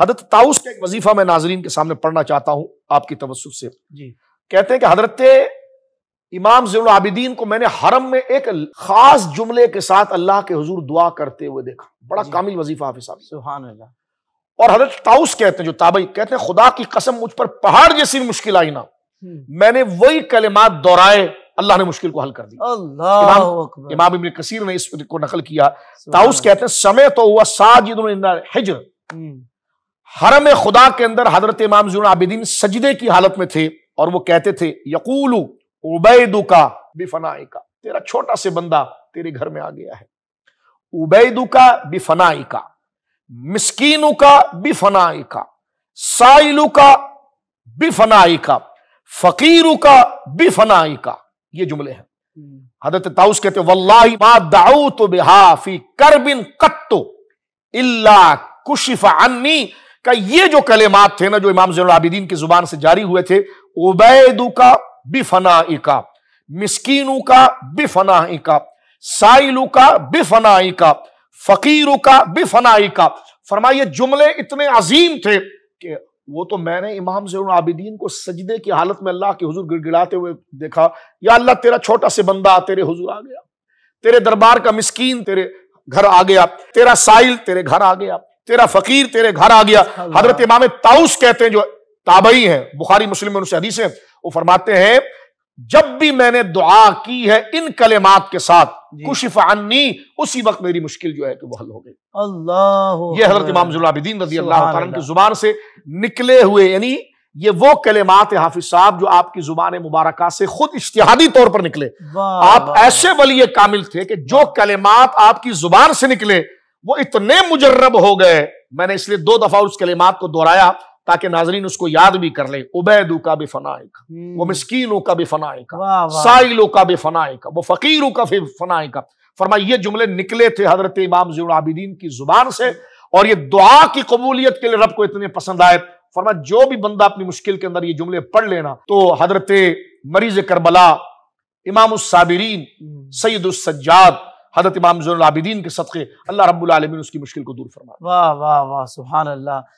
हजरत ताउस का एक वजीफा मैं नाजरीन के सामने पढ़ना चाहता हूं आपकी तवसुफ से जी कहते हैं कि हजरत इमाम जैन आबिदीन को मैंने हरम में एक खास जुमले के साथ अल्लाह के हजूर दुआ करते हुए देखा बड़ा कामिल वजीफा हाफि साहब सुहान और हजरत ताउस कहते हैं जो ताबई कहते हैं खुदा की कसम मुझ पर पहाड़ जैसी मुश्किल आई ना हम्म। मैंने वही कलेमात दोहराए अल्लाह ने मुश्किल को हल कर दिया इमाम इमाम कसीर ने इस को नकल किया ताउस कहते हैं समय तो हुआ साजिद हिजर हम्म। हरम खुदा के अंदर हजरत इमाम जून आबिदीन सजदे की हालत में थे और वो कहते थे यकूल उबैदू का बिफनाई का तेरा छोटा से बंदा तेरे घर में आ गया है उबैदू का बिफनाई का मिसकीनू का बिफनाई का साइलू का बिफनाई का फकीरू का बिफनाई का ये जुमले हैं हम्म। हजरत ताउस कहते वल्लाही मा दाऊ तो बिहाफी करबिन कत्तो इल्ला कुशिफा अन्नी का ये जो कलेमात थे ना जो इमाम जैन आबिदीन की जुबान से जारी हुए थे उबैदू का बिफना इका मिसकीनू का बिफना इका साइलू का बिफना इका फकीरू का बिफना इका फरमाइए जुमले इतने अजीम थे कि वो तो मैंने इमाम जैन आबिदीन को सजदे की हालत में अल्लाह के हुजूर गिड़गिड़ाते हुए देखा या अल्लाह तेरा छोटा से बंदा तेरे हजूर आ गया तेरे दरबार का मिस्कीन तेरे घर आ गया तेरा साइल तेरे घर आ गया तेरा फकीर तेरे घर आ गया हजरत इमाम ताउस कहते हैं जो ताबई हैं बुखारी मुस्लिम में उनसे हदीस है वो फरमाते हैं जब भी मैंने दुआ की है इन कलेमात के साथ कुशिफानी उसी वक्त मेरी मुश्किल जो है कि वो हल हो गई अल्लाह ये हजरत इमाम जुलाबिदीन रजी अल्लाह की जुबान से निकले हुए यानी ये वो कलेमात हाफिज साहब जो आपकी जुबान मुबारक से खुद इश्तिहादी तौर पर निकले आप ऐसे वली कामिल थे कि जो कलेमात आपकी जुबान से निकले वो इतने मुजर्रब हो गए मैंने इसलिए दो दफा उस कलिमात को दोहराया ताकि नाजरीन उसको याद भी कर ले उबैदू का भी फनाएगा हम्म। वो मिसकीनों का भी फनाएगा साइलों का भी फनाएगा वो फकीरों का भी फनाएगा फरमा ये जुमले निकले थे हजरत इमाम आबिदीन की जुबान से और ये दुआ की कबूलियत के लिए रब को इतने पसंद आए फरमा जो भी बंदा अपनी मुश्किल के अंदर ये जुमले पढ़ लेना तो हजरत मरीज करबला इमाम साबिरीन हम्म। सज्जाद हजरत इमाम आबिदीन के सदक़े अल्लाह रब्बुल उसकी मुश्किल को दूर फरमा वाह वाह वाह सुबहान अल्लाह